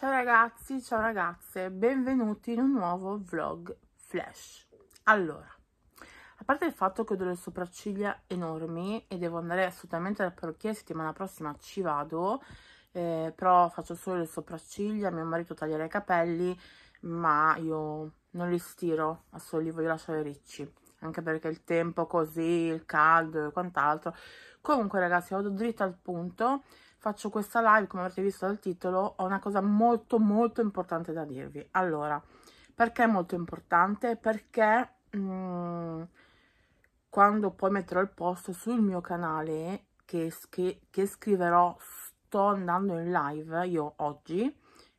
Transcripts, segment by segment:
Ciao ragazzi, ciao ragazze, benvenuti in un nuovo vlog flash. Allora, a parte il fatto che ho delle sopracciglia enormi e devo andare assolutamente dal parrucchiere, settimana prossima ci vado, eh, però faccio solo le sopracciglia, mio marito taglierà i capelli, ma io non li stiro, solo li voglio lasciare ricci, anche perché il tempo così, il caldo e quant'altro. Comunque ragazzi, vado dritta al punto, faccio questa live, come avrete visto dal titolo, ho una cosa molto molto importante da dirvi. Allora, perché è molto importante? Perché mh, mm, quando poi metterò il post sul mio canale che, che, che scriverò sto andando in live io oggi,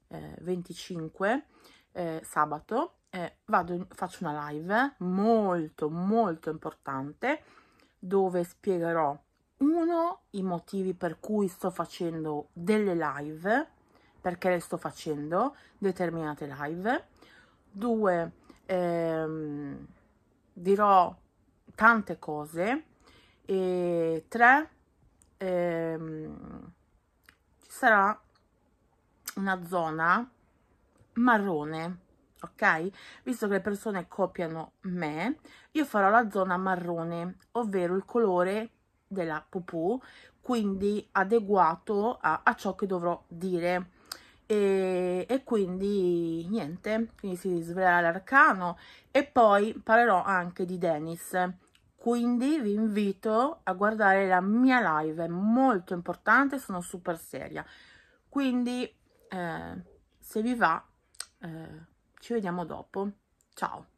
eh, 25 eh, sabato, eh, vado, faccio una live molto molto importante dove spiegherò uno i motivi per cui sto facendo delle live, perché le sto facendo determinate live, due ehm, dirò tante cose e tre ehm, ci sarà una zona marrone ok? Visto che le persone copiano me, io farò la zona marrone, ovvero il colore della pupù, quindi adeguato a, a ciò che dovrò dire. E, e, quindi niente, quindi si svelerà l'arcano e poi parlerò anche di Dennis. Quindi vi invito a guardare la mia live, è molto importante, sono super seria. Quindi eh, se vi va eh, ci vediamo dopo, ciao!